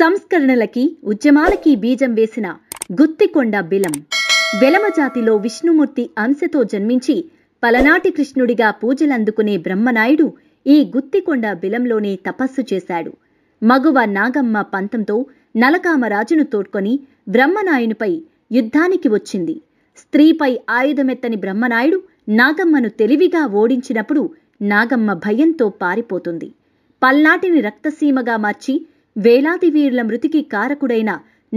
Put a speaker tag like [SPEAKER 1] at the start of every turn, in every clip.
[SPEAKER 1] సంస్కరణలకి ఉద్యమాలకి బీజం వేసిన గుత్తికొండ బిలం వెలమజాతిలో విష్ణుమూర్తి అంశతో జన్మించి పలనాటి కృష్ణుడిగా పూజలందుకునే బ్రహ్మనాయుడు ఈ గుత్తికొండ బిలంలోనే తపస్సు చేశాడు మగువ నాగమ్మ పంతంతో నలకామరాజును తోడ్కొని బ్రహ్మనాయునిపై యుద్ధానికి వచ్చింది స్త్రీపై ఆయుధమెత్తని బ్రహ్మనాయుడు నాగమ్మను తెలివిగా ఓడించినప్పుడు నాగమ్మ భయంతో పారిపోతుంది పల్నాటిని రక్తసీమగా మార్చి వేలాది వీరుల మృతికి కారకుడైన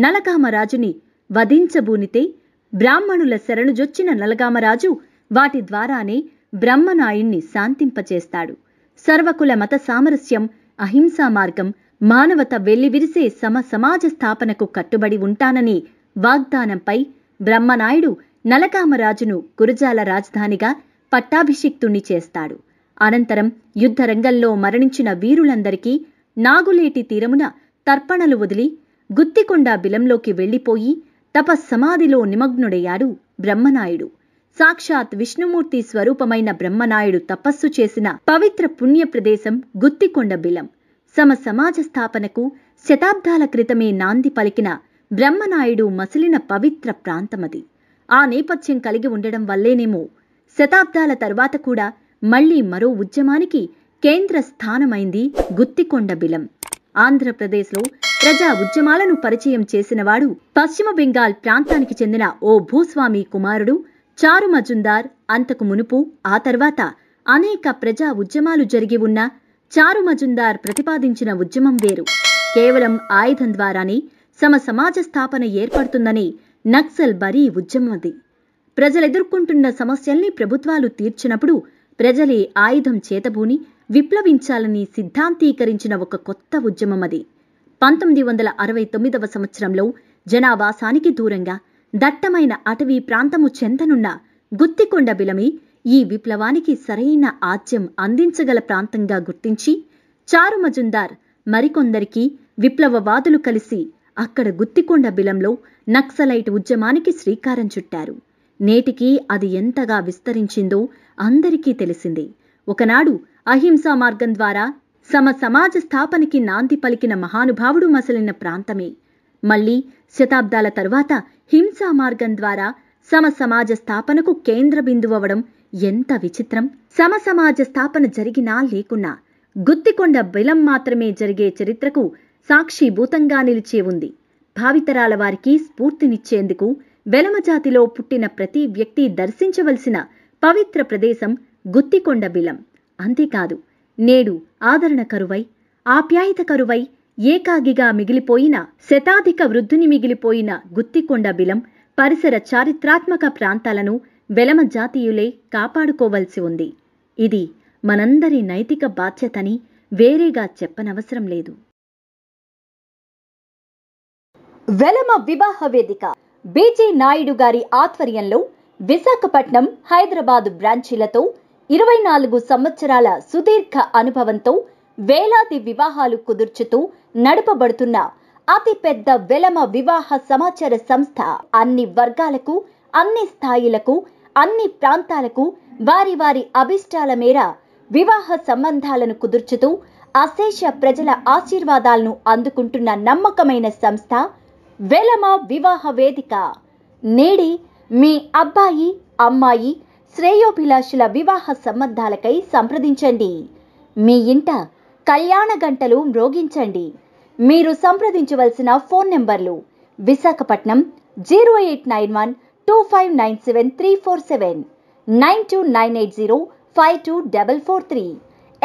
[SPEAKER 1] నలగామరాజుని వధించబూనితే బ్రాహ్మణుల శరణుజొచ్చిన నలగామరాజు వాటి ద్వారానే బ్రహ్మనాయుణ్ణి శాంతింపచేస్తాడు సర్వకుల మత సామరస్యం అహింసా మార్గం మానవత వెల్లివిరిసే సమ సమాజ స్థాపనకు కట్టుబడి ఉంటానని వాగ్దానంపై బ్రహ్మనాయుడు నలకామరాజును గురజాల రాజధానిగా పట్టాభిషిక్తుణ్ణి చేస్తాడు అనంతరం యుద్ధరంగంలో మరణించిన వీరులందరికీ నాగులేటి తీరమున తర్పణలు వదిలి గుత్తికొండ బిలంలోకి వెళ్ళిపోయి తపస్సమాధిలో నిమగ్నుడయ్యాడు బ్రహ్మనాయుడు సాక్షాత్ విష్ణుమూర్తి స్వరూపమైన బ్రహ్మనాయుడు తపస్సు చేసిన పవిత్ర పుణ్య ప్రదేశం గుత్తికొండ బిలం సమ సమాజ స్థాపనకు శతాబ్దాల క్రితమే నాంది పలికిన బ్రహ్మనాయుడు మసిలిన పవిత్ర ప్రాంతమది ఆ నేపథ్యం కలిగి ఉండడం వల్లేనేమో శతాబ్దాల తర్వాత కూడా మళ్లీ మరో ఉద్యమానికి కేంద్ర స్థానమైంది గుత్తికొండ బిలం ఆంధ్రప్రదేశ్లో ప్రజా ఉద్యమాలను పరిచయం చేసినవాడు పశ్చిమ బెంగాల్ ప్రాంతానికి చెందిన ఓ భూస్వామి కుమారుడు చారు మజుందార్ అంతకు మునుపు ఆ తర్వాత అనేక ప్రజా ఉద్యమాలు జరిగి ఉన్న చారు మజుందార్ ప్రతిపాదించిన ఉద్యమం వేరు కేవలం ఆయుధం ద్వారానే సమ సమాజ స్థాపన ఏర్పడుతుందని నక్సల్ బరీ ఉద్యమం అది ప్రజలెదుర్కొంటున్న సమస్యల్ని ప్రభుత్వాలు తీర్చినప్పుడు ప్రజలే ఆయుధం చేతబూని విప్లవించాలని సిద్ధాంతీకరించిన ఒక కొత్త ఉద్యమం అది పంతొమ్మిది వందల అరవై తొమ్మిదవ సంవత్సరంలో జనావాసానికి దూరంగా దట్టమైన అటవీ ప్రాంతము చెందనున్న గుత్తికొండ బిలమి ఈ విప్లవానికి సరైన ఆద్యం అందించగల ప్రాంతంగా గుర్తించి చారు మజుందార్ మరికొందరికి విప్లవవాదులు కలిసి అక్కడ గుత్తికొండ బిలంలో నక్సలైట్ ఉద్యమానికి శ్రీకారం చుట్టారు నేటికి అది ఎంతగా విస్తరించిందో అందరికీ తెలిసిందే ఒకనాడు అహింసా మార్గం ద్వారా సమ సమాజ స్థాపనకి నాంది పలికిన మహానుభావుడు మసలిన ప్రాంతమే మళ్ళీ శతాబ్దాల తరువాత హింసా మార్గం ద్వారా సమ సమాజ స్థాపనకు కేంద్ర బిందువవడం ఎంత విచిత్రం సమ సమాజ స్థాపన జరిగినా లేకున్నా గుత్తికొండ బిలం మాత్రమే జరిగే చరిత్రకు సాక్షిభూతంగా నిలిచే ఉంది భావితరాల వారికి స్ఫూర్తినిచ్చేందుకు వెలమజాతిలో పుట్టిన ప్రతి వ్యక్తి దర్శించవలసిన పవిత్ర ప్రదేశం గుత్తికొండ బిలం అంతేకాదు నేడు ఆదరణ కరువై ఆప్యాయత కరువై ఏకాగిగా మిగిలిపోయిన శతాధిక వృద్ధుని మిగిలిపోయిన గుత్తికొండ బిలం పరిసర చారిత్రాత్మక ప్రాంతాలను వెలమ జాతీయులే కాపాడుకోవలసి ఉంది ఇది మనందరి నైతిక బాధ్యతని వేరేగా చెప్పనవసరం లేదు వెలమ వివాహ వేదిక బీజీ నాయుడు గారి ఆధ్వర్యంలో విశాఖపట్నం హైదరాబాద్ బ్రాంచీలతో ఇరవై నాలుగు సంవత్సరాల సుదీర్ఘ అనుభవంతో వేలాది వివాహాలు కుదుర్చుతూ నడపబడుతున్న అతిపెద్ద వెలమ వివాహ సమాచార సంస్థ అన్ని వర్గాలకు అన్ని స్థాయిలకు అన్ని ప్రాంతాలకు వారి వారి అభిష్టాల మేర వివాహ సంబంధాలను కుదుర్చుతూ అశేష ప్రజల ఆశీర్వాదాలను అందుకుంటున్న నమ్మకమైన సంస్థ వెలమ వివాహ వేదిక నేడి మీ అబ్బాయి అమ్మాయి శ్రేయోభిలాషుల వివాహ సంబంధాలకై సంప్రదించండి మీ ఇంట కళ్యాణ గంటలు మ్రోగించండి మీరు సంప్రదించవలసిన ఫోన్ నెంబర్లు Visakhapatnam zero eight nine one two five nine seven three four seven nine two nine eight zero five two double four three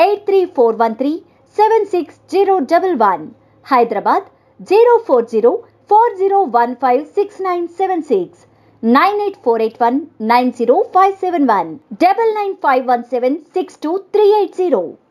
[SPEAKER 1] eight three four one three seven six zero double one Hyderabad zero four zero four zero one five six nine seven six 9841 90571 9951762380